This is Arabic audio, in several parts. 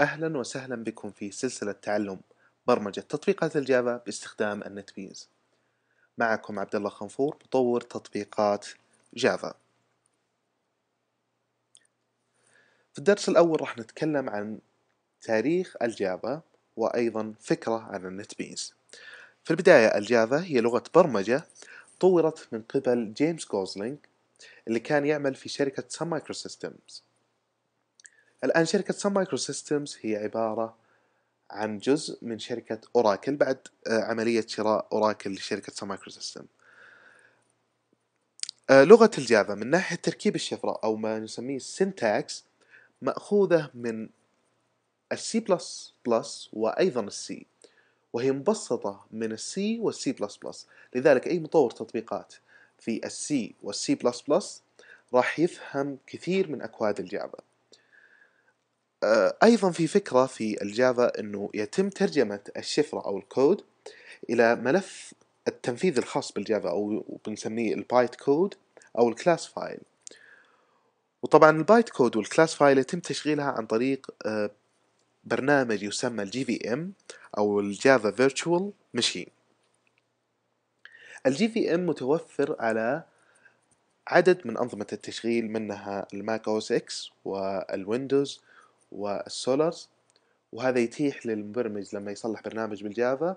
أهلا وسهلا بكم في سلسلة تعلم برمجة تطبيقات الجافا باستخدام النت بيز معكم عبد الله خنفور مطور تطبيقات جافا في الدرس الأول راح نتكلم عن تاريخ الجافا وأيضا فكرة عن النت بيز في البداية الجافا هي لغة برمجة طورت من قبل جيمس جوزلينج اللي كان يعمل في شركة سان مايكرو سيستمز الآن شركة سان مايكرو سيستمز هي عبارة عن جزء من شركة أوراكل بعد آه، عملية شراء أوراكل لشركة سان مايكرو سيستم لغة الجافا من ناحية تركيب الشفرة أو ما نسميه Syntax مأخوذة من السي بلس بلس وأيضا السي وهي مبسطة من السي والسي بلس بلس لذلك أي مطور تطبيقات في السي والسي بلس بلس راح يفهم كثير من أكواد الجافا آه، ايضا في فكره في الجافا انه يتم ترجمه الشفره او الكود الى ملف التنفيذ الخاص بالجافا او بنسميه البايت كود او الكلاس فايل وطبعا البايت كود والكلاس فايل يتم تشغيلها عن طريق آه، برنامج يسمى الجي في ام او الجافا فيرتشوال ماشين الجي في ام متوفر على عدد من أنظمة التشغيل منها الماك اس اكس والويندوز والسولرز وهذا يتيح للمبرمج لما يصلح برنامج بالجافا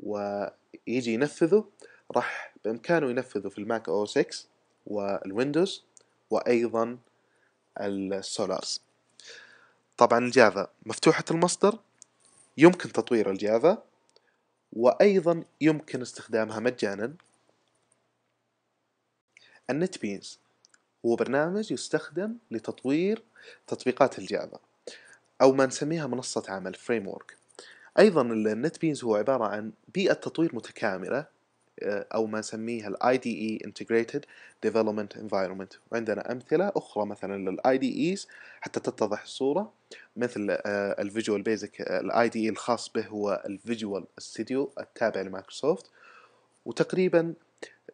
ويجي ينفذه راح بامكانه ينفذه في الماك او 6 والويندوز وايضا السولارز طبعا الجافا مفتوحة المصدر يمكن تطوير الجافا وأيضا يمكن استخدامها مجانا النت بينز هو برنامج يستخدم لتطوير تطبيقات الجافا أو ما نسميها منصة عمل framework أيضا النت بينز هو عبارة عن بيئة تطوير متكاملة آه، أو ما نسميها الـ IDE Integrated Development Environment وعندنا أمثلة أخرى مثلا للـ IDEs حتى تتضح الصورة مثل الفيجوال بيزك الـ IDE الخاص به هو الفيجوال Studio التابع لمايكروسوفت وتقريبا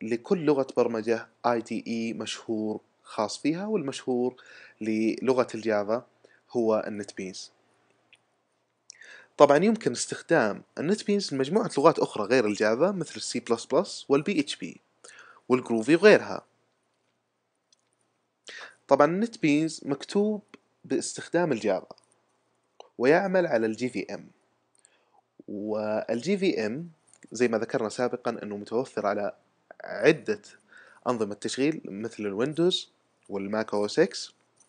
لكل لغة برمجة IDE مشهور خاص فيها والمشهور للغة الجافا هو النت بينز طبعا يمكن استخدام النت بينز لمجموعة لغات أخرى غير الجافا مثل السي بلس بلس والبي اتش بي والجروفي وغيرها طبعا النت بينز مكتوب باستخدام الجافا ويعمل على الجي في ام والجي في ام زي ما ذكرنا سابقا انه متوفر على عدة أنظمة تشغيل مثل الويندوز والماك او 6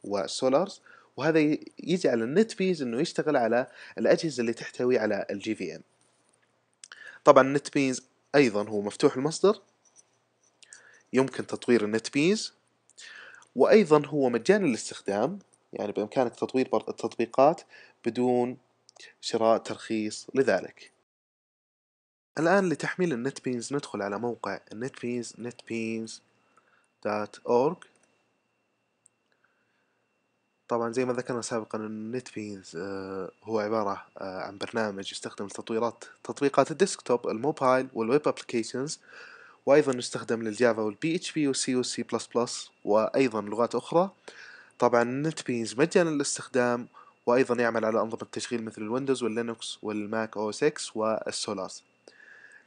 والسولارز وهذا يجعل النت بيز انه يشتغل على الاجهزه اللي تحتوي على الجي في ام طبعا النت بيز ايضا هو مفتوح المصدر يمكن تطوير النت بيز وايضا هو مجاني الاستخدام يعني بامكانك تطوير التطبيقات بدون شراء ترخيص لذلك الآن لتحميل النت بينز ندخل على موقع النت بينز netbeans.org طبعا زي ما ذكرنا سابقا أن بينز آه، هو عبارة آه، عن برنامج يستخدم لتطويرات تطبيقات الديسكتوب الموبايل والويب ابلكيشنز وأيضا يستخدم للجافا والبي اتش بي والسي سي بلس بلس وأيضا لغات أخرى طبعا بينز مجانا للاستخدام وأيضا يعمل على أنظمة تشغيل مثل الويندوز واللينكس والماك أو اس اكس والسولاس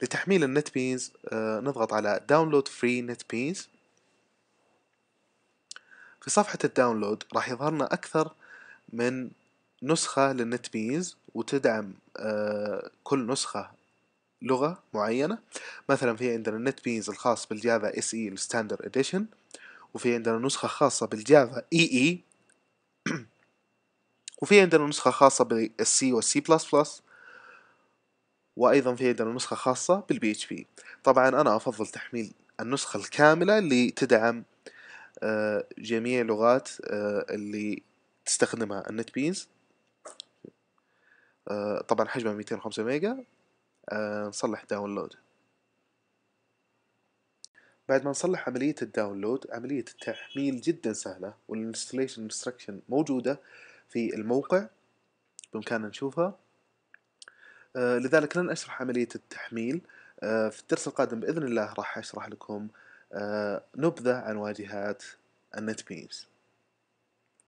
لتحميل النت بينز آه، نضغط على داونلود فري نت بينز في صفحة الداونلود راح يظهرنا أكثر من نسخة بيز وتدعم آه، كل نسخة لغة معينة مثلا في عندنا بيز الخاص بالجافا اس اي الستاندر اديشن وفي عندنا نسخة خاصة بالجافا اي اي وفي عندنا نسخة خاصة بالسي والسي بلس بلس وايضا في عندنا نسخة خاصة بالبي اتش بي طبعا انا افضل تحميل النسخة الكاملة اللي تدعم آه، جميع لغات آه، اللي تستخدمها النت بينز آه، طبعا حجمها 205 ميجا نصلح داونلود بعد ما نصلح عملية الداونلود عملية التحميل جدا سهلة والانستليشن انستركشن موجودة في الموقع بإمكاننا نشوفها لذلك لن أشرح عملية التحميل في الدرس القادم بإذن الله راح أشرح لكم آه، نبذة عن واجهات النت بيمز